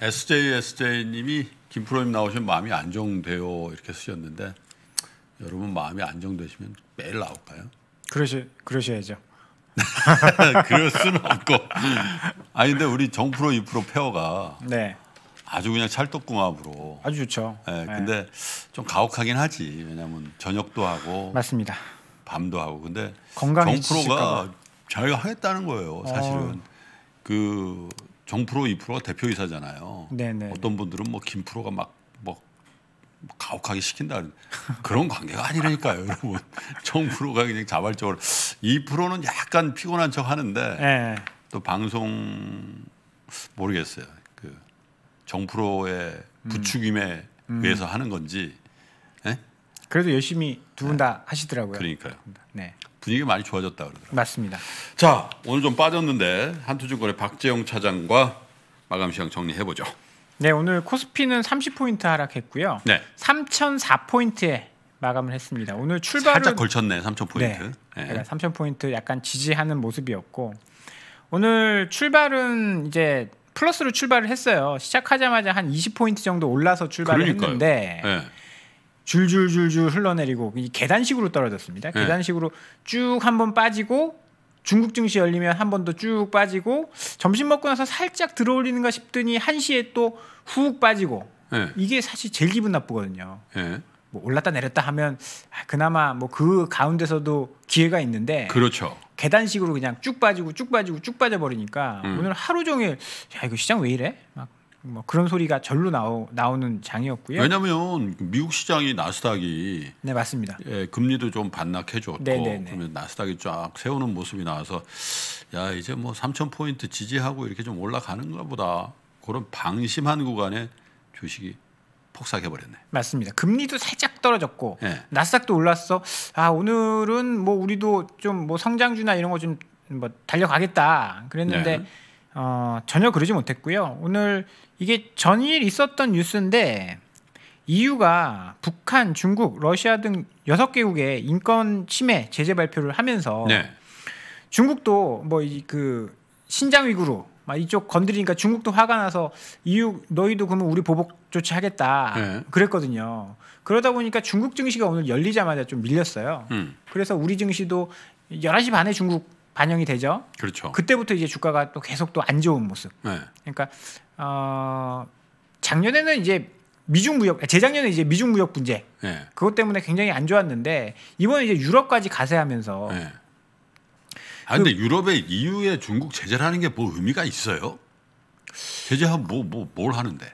SJSJ님이 김프로님 나오시면 마음이 안정돼요 이렇게 쓰셨는데 여러분 마음이 안정되시면 매일 나올까요? 그러시 그러셔야죠. 그럴 수는 없고. 아니 근데 우리 정프로 이프로 페어가 네. 아주 그냥 찰떡궁합으로 아주 좋죠. 예, 네. 근데 좀 가혹하긴 하지. 왜냐면 저녁도 하고 맞습니다. 밤도 하고 근데 정프로가 자 하겠다는 거예요. 사실은 어... 그 정프로 이프로가 대표이사잖아요. 네네. 어떤 분들은 뭐 김프로가 막 뭐 가혹하게 시킨다 그런 관계가 아니라니까요, 여러분. 정프로가 그냥 자발적으로 이프로는 약간 피곤한 척 하는데 네. 또 방송 모르겠어요. 그 정프로의 음. 부추김에 음. 의해서 하는 건지. 네? 그래도 열심히 두 분다 네. 하시더라고요. 그러니까요. 네. 분위기 많이 좋아졌다 그러더라고요. 맞습니다. 자, 오늘 좀 빠졌는데 한투증권의 박재용 차장과 마감 시황 정리해 보죠. 네, 오늘 코스피는 30포인트 하락했고요. 네. 3004포인트에 마감을 했습니다. 오늘 출발 살짝 걸쳤네. 3000포인트. 네. 네. 3000포인트 약간 지지하는 모습이었고 오늘 출발은 이제 플러스로 출발을 했어요. 시작하자마자 한 20포인트 정도 올라서 출발 했는데 네. 줄줄줄줄 흘러내리고 계단식으로 떨어졌습니다. 네. 계단식으로 쭉 한번 빠지고 중국 증시 열리면 한 번 더 쭉 빠지고 점심 먹고 나서 살짝 들어올리는가 싶더니 1시에 또 훅 빠지고 네. 이게 사실 제일 기분 나쁘거든요. 네. 뭐 올랐다 내렸다 하면 아, 그나마 뭐 그 가운데서도 기회가 있는데 그렇죠. 계단식으로 그냥 쭉 빠지고 쭉 빠지고 쭉 빠져 버리니까 음. 오늘 하루 종일 야 이거 시장 왜 이래? 막뭐 그런 소리가 절로 나오, 나오는 장이었고요. 왜냐하면 미국 시장이 나스닥이 네 맞습니다. 예, 금리도 좀 반락해줬고 네네네. 네, 네. 그러면 나스닥이 쫙 세우는 모습이 나와서 야 이제 뭐 3천 포인트 지지하고 이렇게 좀올라가는것 보다 그런 방심한 구간에 주식이 폭삭해 버렸네. 맞습니다. 금리도 살짝 떨어졌고 네. 나스닥도 올랐어. 아 오늘은 뭐 우리도 좀 뭐 성장주나 이런 거 좀 뭐 달려가겠다 그랬는데. 네. 어, 전혀 그러지 못했고요. 오늘 이게 전일 있었던 뉴스인데 이유가 북한, 중국, 러시아 등 여섯 개국의 인권 침해 제재 발표를 하면서 네. 중국도 뭐 이 그 신장 위구르 막 이쪽 건드리니까 중국도 화가 나서 이 u 너희도 그러면 우리 보복 조치하겠다 네. 그랬거든요. 그러다 보니까 중국 증시가 오늘 열리자마자 좀 밀렸어요. 음. 그래서 우리 증시도 11시 반에 중국 반영이 되죠. 그렇죠. 그때부터 이제 주가가 또 계속 또 안 좋은 모습. 네. 그러니까 어, 작년에는 이제 미중 무역 재작년에 이제 미중 무역 분쟁 네. 그것 때문에 굉장히 안 좋았는데 이번에 이제 유럽까지 가세하면서 네. 아 근데 그, 유럽의 이 u 에 중국 제재를 하는 게 뭐 의미가 있어요? 제재하면 뭐 뭐 뭘 하는데?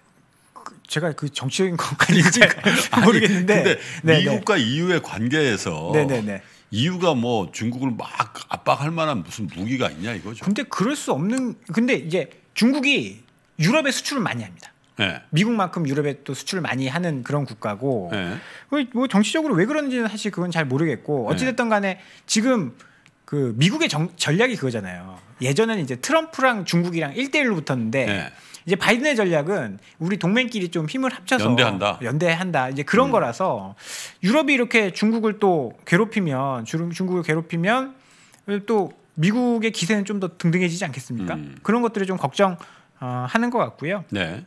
그 제가 그 정치적인 것까지 모르겠는데 아니, 근데 네, 네. 미국과 EU의 관계에서 네, 네, 이유가 뭐 중국을 막 압박할 만한 무슨 무기가 있냐 이거죠. 근데 그럴 수 없는 근데 이제 중국이 유럽에 수출을 많이 합니다. 네. 미국만큼 유럽에 또 수출을 많이 하는 그런 국가고 네. 그 뭐 정치적으로 왜그러는지는 사실 그건 잘 모르겠고 네. 어찌됐든 간에 지금 그 미국의 정, 전략이 그거잖아요. 예전에는 이제 트럼프랑 중국이랑 1대1로 붙었는데 네. 이제 바이든의 전략은 우리 동맹끼리 좀 힘을 합쳐서 연대한다. 연대한다. 이제 그런 음. 거라서 유럽이 이렇게 중국을 또 괴롭히면 중국을 괴롭히면 또 미국의 기세는 좀 더 등등해지지 않겠습니까? 음. 그런 것들을 좀 걱정하는 어, 것 같고요. 네.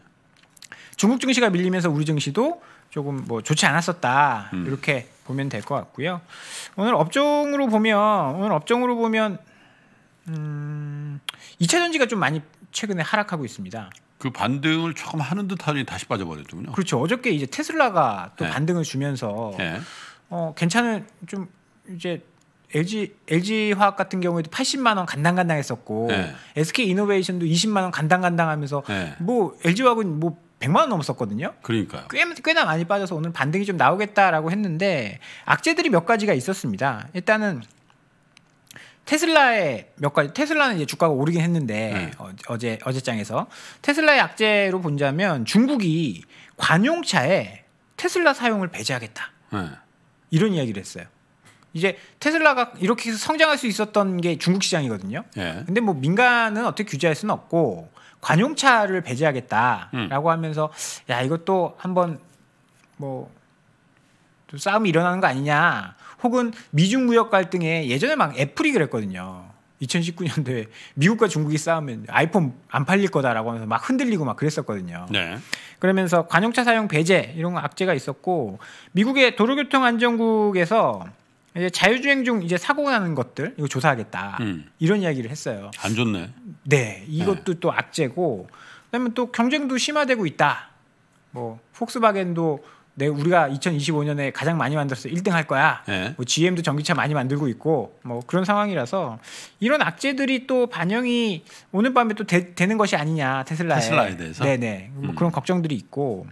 중국 증시가 밀리면서 우리 증시도 조금 뭐 좋지 않았었다 음. 이렇게 보면 될 것 같고요. 오늘 업종으로 보면 오늘 업종으로 보면 음, 2차 전지가 좀 많이 최근에 하락하고 있습니다. 그 반등을 조금 하는 듯 하니 다시 빠져버렸군요. 그렇죠. 어저께 이제 테슬라가 또 네. 반등을 주면서 네. 어, 괜찮은 좀 이제 LG LG 화학 같은 경우에도 80만 원 간당간당했었고 네. SK 이노베이션도 20만 원 간당간당하면서 네. 뭐 LG 화학은 뭐 100만 원 넘었었거든요. 그러니까요. 꽤, 꽤나 많이 빠져서 오늘 반등이 좀 나오겠다라고 했는데 악재들이 몇 가지가 있었습니다. 일단은 테슬라의 몇 가지 테슬라는 이제 주가가 오르긴 했는데 네. 어, 어제 어제장에서 테슬라의 약재로 본다면 중국이 관용차에 테슬라 사용을 배제하겠다 네. 이런 이야기를 했어요. 이제 테슬라가 이렇게 해서 성장할 수 있었던 게 중국 시장이거든요. 네. 근데 뭐 민간은 어떻게 규제할 수는 없고 관용차를 배제하겠다라고 음. 하면서 야 이것도 한번 뭐 싸움이 일어나는 거 아니냐 혹은 미중 무역 갈등에 예전에 막 애플이 그랬거든요. 2019년도에 미국과 중국이 싸우면 아이폰 안 팔릴 거다라고 하면서 막 흔들리고 막 그랬었거든요. 네. 그러면서 관용차 사용 배제 이런 악재가 있었고 미국의 도로교통 안전국에서 이제 자율주행 중 이제 사고 가 나는 것들 이거 조사하겠다 음. 이런 이야기를 했어요. 안 좋네. 네, 이것도 네. 또 악재고 그다음에 또 경쟁도 심화되고 있다. 뭐 폭스바겐도 내 우리가 2025년에 가장 많이 만들어서 1등 할 거야. 네. 뭐 GM도 전기차 많이 만들고 있고 뭐 그런 상황이라서 이런 악재들이 또 반영이 오늘 밤에 또 되, 는 것이 아니냐 테슬라에, 테슬라에 대해서 네네 뭐 음. 그런 걱정들이 있고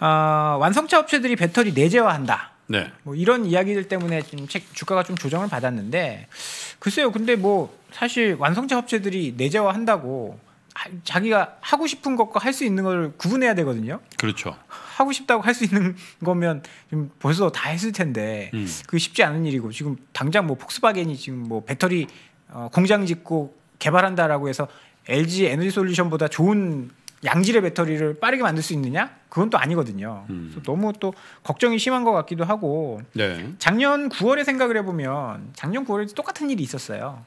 어, 완성차 업체들이 배터리 내재화한다. 네. 뭐 이런 이야기들 때문에 지금 책 주가가 좀 조정을 받았는데 글쎄요. 근데 뭐 사실 완성차 업체들이 내재화한다고 자기가 하고 싶은 것과 할 수 있는 걸 구분해야 되거든요. 그렇죠. 하고 싶다고 할 수 있는 거면 지금 벌써 다 했을 텐데 음. 그게 쉽지 않은 일이고 지금 당장 뭐 폭스바겐이 지금 뭐 배터리 어, 공장 짓고 개발한다라고 해서 LG 에너지 솔루션보다 좋은 양질의 배터리를 빠르게 만들 수 있느냐? 그건 또 아니거든요. 음. 너무 또 걱정이 심한 것 같기도 하고 네. 작년 9월에 생각을 해보면 작년 9월에 똑같은 일이 있었어요.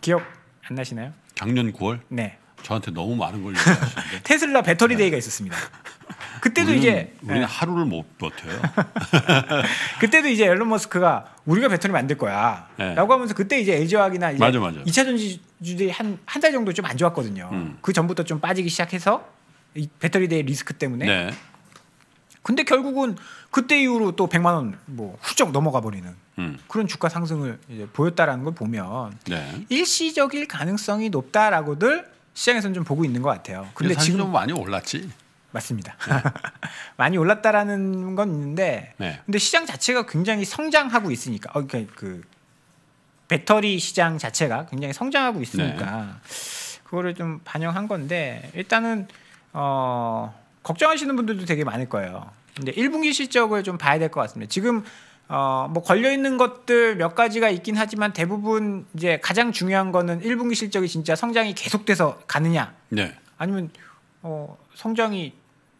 기억 안 나시나요? 작년 9월? 네. 저한테 너무 많은 걸 얘기하시는데. 테슬라 배터리 네. 데이가 있었습니다. 그때도 우리는, 이제 우리는 네. 하루를 못 버텨요. 그때도 이제 앨런 머스크가 우리가 배터리 만들 거야라고 네. 하면서 그때 이제 LG화학이나 이제 맞아, 맞아. 2차 전지주들이 한한 달 정도 좀 안 좋았거든요. 음. 그 전부터 좀 빠지기 시작해서 이 배터리 대의 리스크 때문에. 네. 근데 결국은 그때 이후로 또 100만 원뭐 후쩍 넘어가 버리는. 음. 그런 주가 상승을 보였다라는 걸 보면 네. 일시적일 가능성이 높다라고들 시장에서는 좀 보고 있는 것 같아요. 근데 지금 좀 많이 올랐지. 맞습니다. 네. 많이 올랐다라는 건 있는데, 네. 근데 시장 자체가 굉장히 성장하고 있으니까, 어, 그러니까 그 배터리 시장 자체가 굉장히 성장하고 있으니까 네. 그거를 좀 반영한 건데 일단은 어, 걱정하시는 분들도 되게 많을 거예요. 근데 1분기 실적을 좀 봐야 될 것 같습니다. 지금 어, 뭐 걸려 있는 것들 몇 가지가 있긴 하지만 대부분 이제 가장 중요한 거는 1분기 실적이 진짜 성장이 계속돼서 가느냐. 네. 아니면 어, 성장이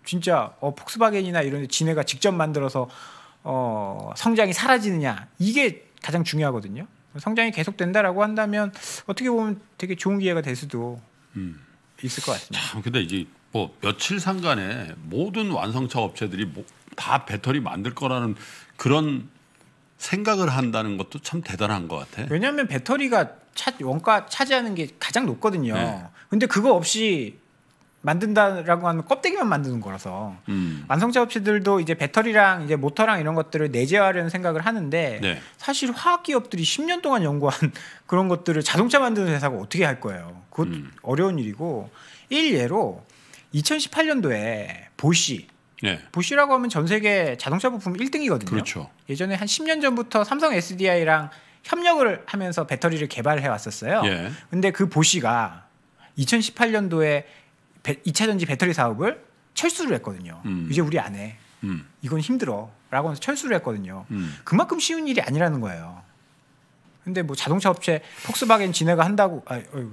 진짜 어, 폭스바겐이나 이런 지네가 직접 만들어서 어, 성장이 사라지느냐. 이게 가장 중요하거든요. 성장이 계속된다라고 한다면 어떻게 보면 되게 좋은 기회가 될 수도 음. 있을 것 같습니다. 참, 근데 이제 뭐 며칠 상간에 모든 완성차 업체들이 뭐다 배터리 만들 거라는 그런 생각을 한다는 것도 참 대단한 것 같아. 왜냐하면 배터리가 차, 원가 차지하는 게 가장 높거든요. 네. 근데 그거 없이 만든다라고 하면 껍데기만 만드는 거라서 음. 완성차 업체들도 이제 배터리랑 이제 모터랑 이런 것들을 내재화하려는 생각을 하는데 네. 사실 화학 기업들이 10년 동안 연구한 그런 것들을 자동차 만드는 회사가 어떻게 할 거예요? 그것 음. 어려운 일이고 일예로 2018년도에 보시 네. 예. 보시라고 하면 전 세계 자동차 부품 1등이거든요. 그렇죠. 예전에 한 10년 전부터 삼성 SDI랑 협력을 하면서 배터리를 개발해 왔었어요. 예. 근데 그보시가 2018년도에 배, 2차 전지 배터리 사업을 철수를 했거든요. 음. 이제 우리 안 해. 음. 이건 힘들어. 라고 해서 철수를 했거든요. 음. 그만큼 쉬운 일이 아니라는 거예요. 근데 뭐 자동차 업체 폭스바겐 진네가 한다고 아, 어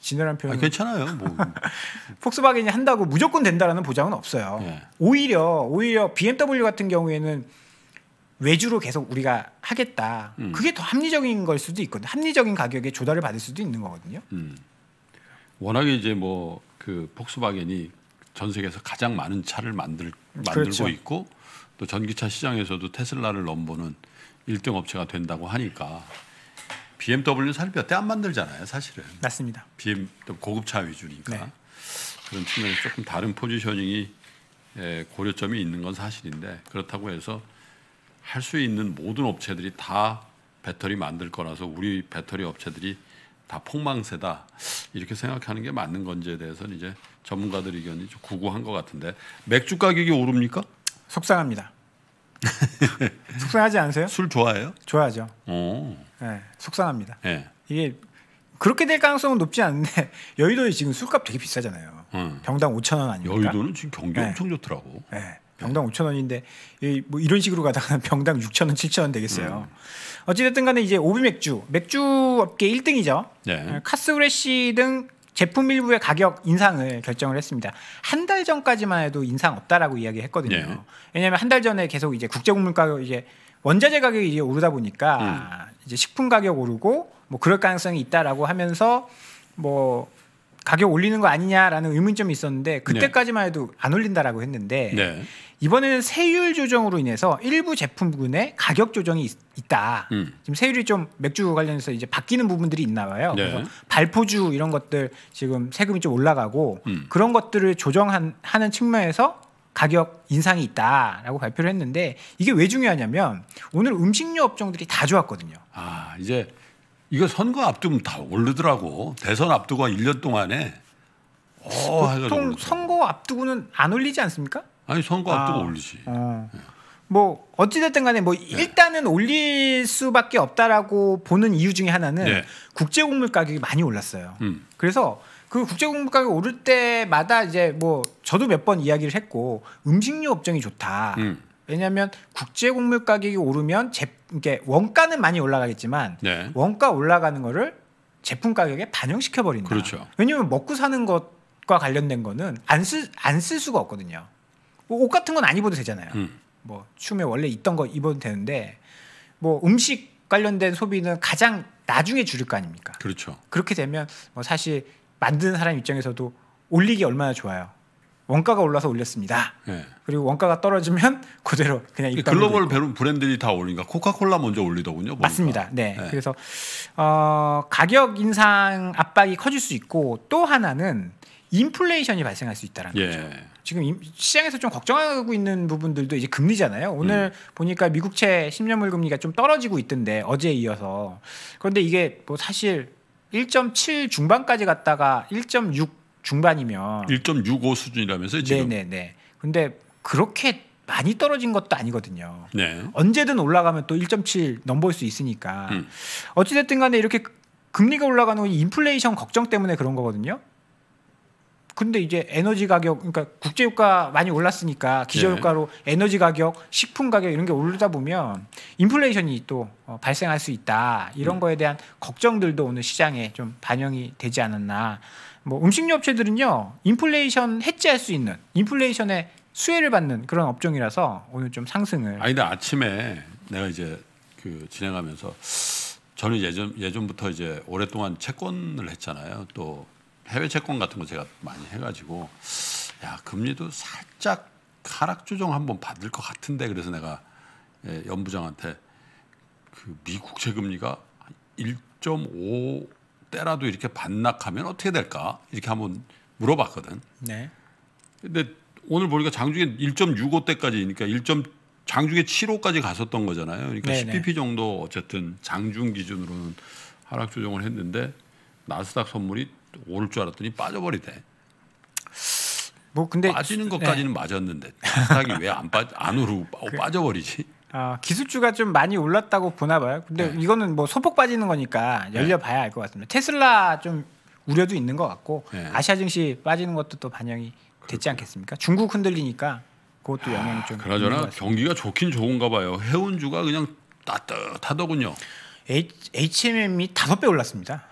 지느란 표현. 아, 괜찮아요. 뭐. 폭스바겐이 한다고 무조건 된다라는 보장은 없어요. 예. 오히려 오히려 BMW 같은 경우에는 외주로 계속 우리가 하겠다. 음. 그게 더 합리적인 걸 수도 있거든. 요 합리적인 가격에 조달을 받을 수도 있는 거거든요. 음. 워낙에 이제 뭐 그 폭스바겐이 전 세계에서 가장 많은 차를 만들 만들고 그렇죠. 있고 또 전기차 시장에서도 테슬라를 넘보는 일등 업체가 된다고 하니까 BMW는 산업비가 때안 만들잖아요, 사실은. 맞습니다. b m 고급차 위주니까 네. 그런 측면에서 조금 다른 포지셔닝이 예, 고려점이 있는 건 사실인데 그렇다고 해서 할 수 있는 모든 업체들이 다 배터리 만들 거라서 우리 배터리 업체들이 다 폭망세다 이렇게 생각하는 게 맞는 건지에 대해서는 이제 전문가들 의견이 좀 구구한 것 같은데 맥주 가격이 오릅니까? 속상합니다. 속상하지 않으세요? 술 좋아해요? 좋아하죠. 오. 네, 속상합니다. 네. 예. 이게 그렇게 될 가능성은 높지 않은데 여의도에 지금 술값 되게 비싸잖아요. 음. 병당 5천 원 아닙니까? 여의도는 지금 경기 네. 엄청 좋더라고. 네. 예. 병당 5천 원인데 뭐 이런 식으로 가다가 병당 6천 원, 7천 원 되겠어요. 음. 어찌됐든 간에 이제 오비 맥주, 맥주 업계 1등이죠. 네. 네 카스우레시 등 제품 일부의 가격 인상을 결정을 했습니다. 한 달 전까지만 해도 인상 없다라고 이야기했거든요. 예. 왜냐하면 한 달 전에 계속 이제 국제국물 가격 이제 원자재 가격이 이제 오르다 보니까 음. 이제 식품 가격 오르고 뭐 그럴 가능성이 있다라고 하면서 뭐 가격 올리는 거 아니냐라는 의문점이 있었는데 그때까지만 해도 안 올린다라고 했는데 네. 이번에는 세율 조정으로 인해서 일부 제품군의 가격 조정이 있, 다 음. 지금 세율이 좀 맥주 관련해서 이제 바뀌는 부분들이 있나 봐요. 네. 그래서 발포주 이런 것들 지금 세금이 좀 올라가고 음. 그런 것들을 조정하는 측면에서 가격 인상이 있다라고 발표를 했는데 이게 왜 중요하냐면 오늘 음식료 업종들이 다 좋았거든요. 아 이제 이거 선거 앞두면 다 오르더라고. 대선 앞두고 한 1년 동안에 오, 어, 보통 선거 앞두고는 안 올리지 않습니까? 아니 선거 아, 앞두고 올리지. 어. 뭐 어찌됐든 간에 뭐 네. 일단은 올릴 수밖에 없다라고 보는 이유 중에 하나는 네. 국제 곡물 가격이 많이 올랐어요. 음. 그래서 그 국제 곡물 가격 이 오를 때마다 이제 뭐 저도 몇 번 이야기를 했고 음식료 업종이 좋다. 음. 왜냐하면 국제 곡물 가격이 오르면 제, 이게 원가는 많이 올라가겠지만 네. 원가 올라가는 거를 제품 가격에 반영시켜 버린다. 그렇죠. 왜냐하면 먹고 사는 것과 관련된 거는 안쓸안쓸 수가 없거든요. 뭐옷 같은 건 안 입어도 되잖아요. 음. 뭐 춤에 원래 있던 거 입어도 되는데 뭐 음식 관련된 소비는 가장 나중에 줄일 거 아닙니까? 그렇죠. 그렇게 되면 뭐 사실 만드는 사람 입장에서도 올리기 얼마나 좋아요. 원가가 올라서 올렸습니다. 네. 그리고 원가가 떨어지면 그대로 그냥 글로벌 되고. 브랜드들이 다 올리니까 코카콜라 먼저 올리더군요. 뭔가. 맞습니다. 네. 네. 그래서 어, 가격 인상 압박이 커질 수 있고 또 하나는 인플레이션이 발생할 수 있다는 라 예. 거죠. 지금 시장에서 좀 걱정하고 있는 부분들도 이제 금리잖아요. 오늘 음. 보니까 미국채 10년물 금리가 좀 떨어지고 있던데 어제에 이어서 그런데 이게 뭐 사실 1.7 중반까지 갔다가 1.6 중반이면 1.65 수준이라면서요 지금? 네네네. 근데 그렇게 많이 떨어진 것도 아니거든요. 네. 언제든 올라가면 또 1.7 넘볼 수 있으니까 음. 어찌됐든 간에 이렇게 금리가 올라가는 건 인플레이션 걱정 때문에 그런 거거든요. 근데 이제 에너지 가격 그러니까 국제 유가 많이 올랐으니까 기저 유가로 네. 에너지 가격, 식품 가격 이런 게 오르다 보면 인플레이션이 또 어, 발생할 수 있다. 이런 음. 거에 대한 걱정들도 오늘 시장에 좀 반영이 되지 않았나. 뭐 음식료 업체들은요 인플레이션 해지할 수 있는 인플레이션에 수혜를 받는 그런 업종이라서 오늘 좀 상승을. 아니 근데 아침에 내가 이제 그 진행하면서 저는 예전 예전부터 이제 오랫동안 채권을 했잖아요. 또 해외 채권 같은 거 제가 많이 해가지고 야 금리도 살짝 하락 조정 한번 받을 것 같은데 그래서 내가 예, 연부장한테 그 미국 채금리가1.5 때라도 이렇게 반납하면 어떻게 될까 이렇게 한번 물어봤거든. 네. 근데 오늘 보니까 장중에 1.65 때까지니까 1. 장중에 7호까지 갔었던 거잖아요. 그러니까 네네. 10bp 정도 어쨌든 장중 기준으로는 하락 조정을 했는데 나스닥 선물이 오를 줄 알았더니 빠져버리대. 뭐 근데 빠지는 것까지는 네. 맞았는데 나스닥이 왜 안 빠 안 오르고 그, 빠져버리지? 아, 기술주가 좀 많이 올랐다고 보나 봐요. 근데 네. 이거는 뭐 소폭 빠지는 거니까 네. 열려봐야 네. 알것 같습니다. 테슬라 좀 우려도 있는 것 같고 네. 아시아 증시 빠지는 것도 또 반영이 그렇구나. 됐지 않겠습니까? 중국 흔들리니까 그것도 영향이 아, 좀. 그러저나 경기가 좋긴 좋은가 봐요. 해운주가 그냥 따뜻하더군요. H, HMM이 다섯 배 올랐습니다.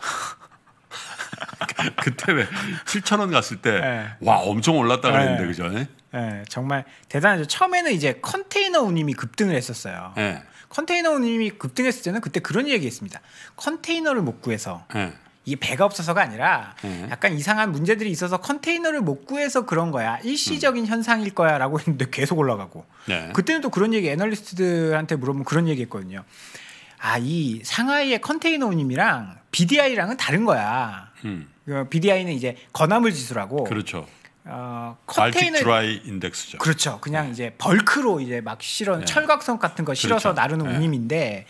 그때 왜 7천 원 갔을 때와 네. 엄청 올랐다 그랬는데 네. 그죠? 네, 정말 대단하죠. 처음에는 이제 컨테이너 운임이 급등을 했었어요. 네. 컨테이너 운임이 급등했을 때는 그때 그런 얘기했습니다. 컨테이너를 못 구해서 네. 이게 배가 없어서가 아니라 네. 약간 이상한 문제들이 있어서 컨테이너를 못 구해서 그런 거야 일시적인 음. 현상일 거야라고 했는데 계속 올라가고 네. 그때는 또 그런 얘기 애널리스트들한테 물어보면 그런 얘기했거든요. 아 이 상하이의 컨테이너 운임이랑 BDI랑은 다른 거야. 음. 그 어, BDI는 이제 건화물 지수라고. 그렇죠. 어, 컨테이너 드라이 인덱스죠. 그렇죠. 그냥 네. 이제 벌크로 이제 막 실어 네. 철각성 같은 거 실어서 그렇죠. 나르는 네. 운임인데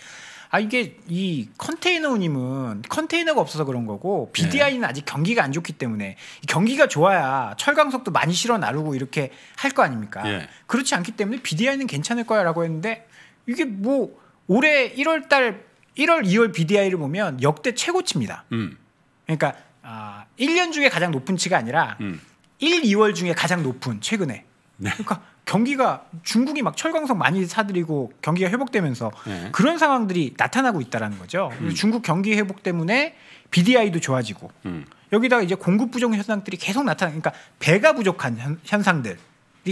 아 이게 이 컨테이너 운임은 컨테이너가 없어서 그런 거고 BDI는 네. 아직 경기가 안 좋기 때문에 경기가 좋아야 철강석도 많이 실어 나르고 이렇게 할 거 아닙니까? 예. 그렇지 않기 때문에 BDI는 괜찮을 거야라고 했는데 이게 뭐 올해 1월 달 1월 2월 BDI를 보면 역대 최고치입니다. 음. 그러니까 아, 1년 중에 가장 높은 치가 아니라 음. 1, 2월 중에 가장 높은 최근에. 네. 그러니까 경기가 중국이 막 철광석 많이 사들이고 경기가 회복되면서 네. 그런 상황들이 나타나고 있다라는 거죠. 음. 중국 경기 회복 때문에 BDI도 좋아지고 음. 여기다가 이제 공급 부족 현상들이 계속 나타나. 그러니까 배가 부족한 현, 상들이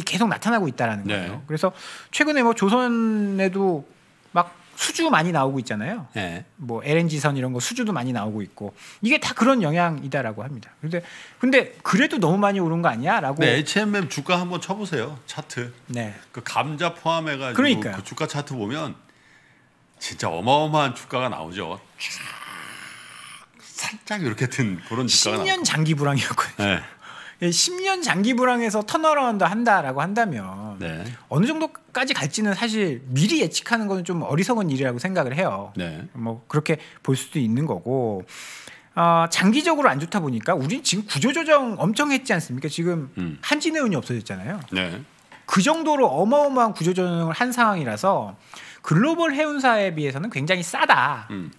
계속 나타나고 있다라는 네. 거예요. 그래서 최근에 뭐 조선에도 막 수주 많이 나오고 있잖아요. 네. 뭐 LNG선 이런 거 수주도 많이 나오고 있고 이게 다 그런 영향이다라고 합니다. 근데 근데 그래도 너무 많이 오른 거 아니야라고. 네, H&M 주가 한번 쳐보세요 차트. 네. 그 감자 포함해가지고 그러니까요. 그 주가 차트 보면 진짜 어마어마한 주가가 나오죠. 살짝 이렇게 든 그런 주가가 10년 나 장기 불황이었거든요. 네. 10년 예, 장기 불황에서 터널라운드 한다라고 한다면 네. 네. 어느 정도까지 갈지는 사실 미리 예측하는 거는 좀 어리석은 일이라고 생각을 해요. 네. 뭐 그렇게 볼 수도 있는 거고 어, 장기적으로 안 좋다 보니까 우린 지금 구조조정 엄청 했지 않습니까? 지금 음. 한진해운이 없어졌잖아요. 네. 그 정도로 어마어마한 구조조정을 한 상황이라서 글로벌 해운사에 비해서는 굉장히 싸다. 음.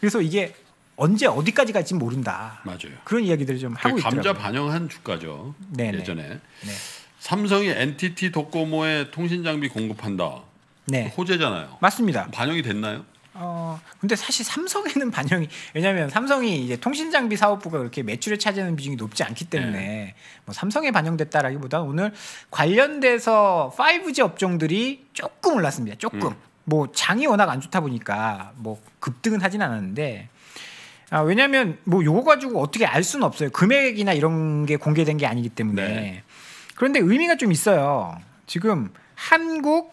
그래서 이게 언제 어디까지 갈지 모른다. 맞아요. 그런 이야기들을 좀 하고 있더라고요. 감자 반영한 주가죠. 네네. 예전에. 네. 삼성이 NTT 도코모에 통신 장비 공급한다. 네. 호재잖아요. 맞습니다. 반영이 됐나요? 어 근데 사실 삼성에는 반영이 왜냐하면 삼성이 이제 통신 장비 사업부가 그렇게 매출에 차지하는 비중이 높지 않기 때문에 네. 뭐 삼성에 반영됐다라기보다 오늘 관련돼서 5G 업종들이 조금 올랐습니다. 조금 음. 뭐 장이 워낙 안 좋다 보니까 뭐 급등은 하진 않았는데 아, 왜냐하면 뭐 요거 가지고 어떻게 알 수는 없어요. 금액이나 이런 게 공개된 게 아니기 때문에. 네. 그런데 의미가 좀 있어요. 지금 한국,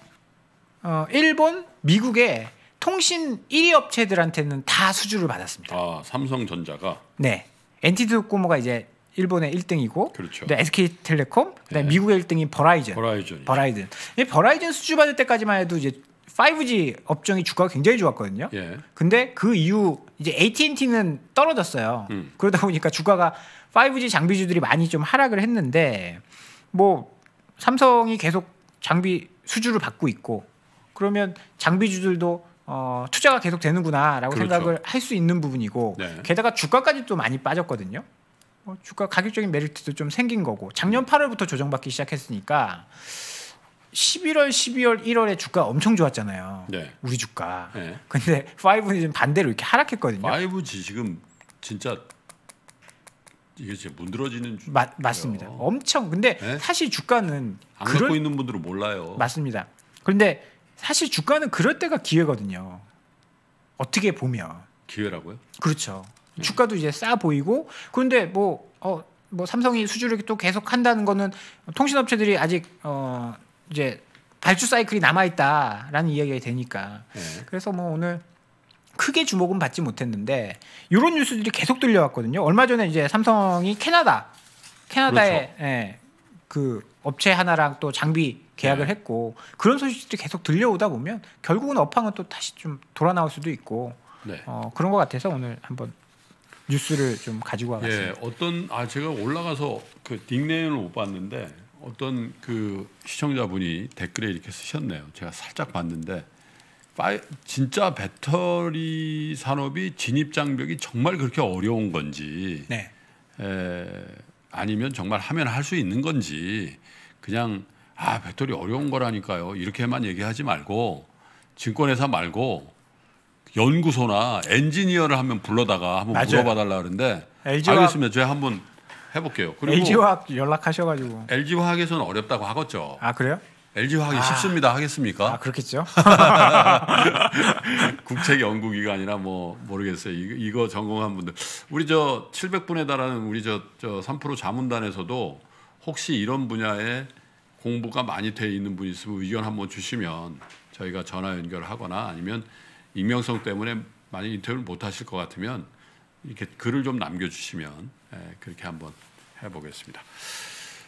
어, 일본, 미국의 통신 1위 업체들한테는 다 수주를 받았습니다. 아, 삼성전자가 네. 엔티드 꼬모가 이제 일본의 1등이고 그렇죠. SK텔레콤, 네. 미국의 1등이 버라이즌. 버라이즌. 예. 버라이즌. 버라이즌 수주 받을 때까지만 해도 이제 5G 업종이 주가가 굉장히 좋았거든요. 예. 근데 그 이후 이제 AT&T는 떨어졌어요. 음. 그러다 보니까 주가가 5G 장비주들이 많이 좀 하락을 했는데 뭐 삼성이 계속 장비 수주를 받고 있고 그러면 장비주들도 어, 투자가 계속 되는구나라고 그렇죠. 생각을 할 수 있는 부분이고 네. 게다가 주가까지 또 많이 빠졌거든요. 어, 주가 가격적인 메리트도 좀 생긴 거고 작년 8월부터 조정받기 시작했으니까 11월, 12월, 1월에 주가 엄청 좋았잖아요. 네. 우리 주가. 네. 근데 5는 반대로 이렇게 하락했거든요. 5지 지금 진짜 이게 제 문드러지는 주... 마, 맞습니다. 어. 엄청 근데 네? 사실 주가는 안 그럴... 갖고 있는 분들은 몰라요. 맞습니다. 그런데 사실 주가는 그럴 때가 기회거든요. 어떻게 보면 기회라고요? 그렇죠. 네. 주가도 이제 싸 보이고 그런데 뭐 어, 뭐 삼성이 수주를 또 계속 한다는 거는 통신업체들이 아직 어 이제 발주 사이클이 남아 있다라는 이야기가 되니까 네. 그래서 뭐 오늘 크게 주목은 받지 못했는데 이런 뉴스들이 계속 들려왔거든요. 얼마 전에 이제 삼성이 캐나다 캐나다의 그렇죠. 예, 그 업체 하나랑 또 장비 계약을 네. 했고 그런 소식들이 계속 들려오다 보면 결국은 업황은 또 다시 좀 돌아 나올 수도 있고 네. 어, 그런 것 같아서 오늘 한번 뉴스를 좀 가지고 예, 와봤습니다. 예, 어떤 아 제가 올라가서 그 닉네임을 못 봤는데 어떤 그 시청자분이 댓글에 이렇게 쓰셨네요. 제가 살짝 봤는데 진짜 배터리 산업이 진입 장벽이 정말 그렇게 어려운 건지 네. 에, 아니면 정말 하면 할 수 있는 건지 그냥 아 배터리 어려운 거라니까요 이렇게만 얘기하지 말고 증권회사 말고 연구소나 엔지니어를 한번 불러다가 한번 맞아요. 물어봐달라 그러는데 LG화학, 알겠습니다 제가 한번 해볼게요 그리고 LG화학 연락하셔가지고 LG화학에서는 어렵다고 하겠죠 아 그래요? LG 화학이 아, 쉽습니다 하겠습니까? 아, 그렇겠죠. 국책 연구기관이나 뭐 모르겠어요. 이거, 이거 전공한 분들 우리 저 700분에 달하는 우리 저저3% 자문단에서도 혹시 이런 분야에 공부가 많이 돼 있는 분 있으면 의견 한번 주시면 저희가 전화 연결하거나 아니면 익명성 때문에 만약 인터뷰를 못 하실 것 같으면 이렇게 글을 좀 남겨주시면 예, 그렇게 한번 해보겠습니다.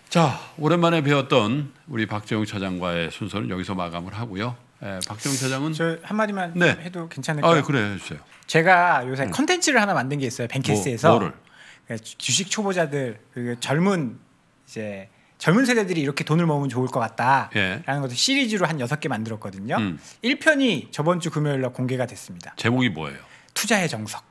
자, 오랜만에 배웠던 우리 박재웅 차장과의 순서는 여기서 마감을 하고요. 예, 박재웅 차장은 저 한마디만 네. 해도 괜찮을까요? 아, 예, 그래 해주세요. 제가 요새 음. 컨텐츠를 하나 만든 게 있어요. 뱅캐스에서 뭐, 그러니까 주식 초보자들 그 젊은 이제 젊은 세대들이 이렇게 돈을 모으면 좋을 것 같다라는 예. 것을 시리즈로 한 여섯 개 만들었거든요. 음. 1편이 저번 주 금요일 날 공개가 됐습니다. 제목이 뭐예요? 투자의 정석.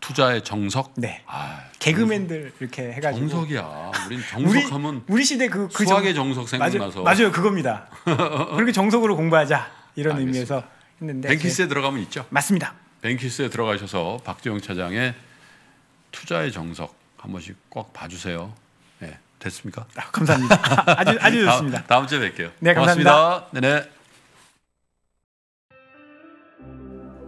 투자의 정석. 네. 아, 개그맨들 이렇게 해가지고. 정석이야. 우린 정석하면 우리, 우리, 시대 그, 그 수학의 정석 생각나서. 맞아, 맞아요, 그겁니다. 그렇게 정석으로 공부하자 이런 알겠습니다. 의미에서 했는데. 뱅키스에 네. 들어가면 있죠. 맞습니다. 뱅키스에 들어가셔서 박재영 차장의 투자의 정석 한 번씩 꼭 봐주세요. 네, 됐습니까? 아, 감사합니다. 아주 아주 좋습니다. 다음, 다음 주에 뵐게요. 네, 고맙습니다. 감사합니다. 네네.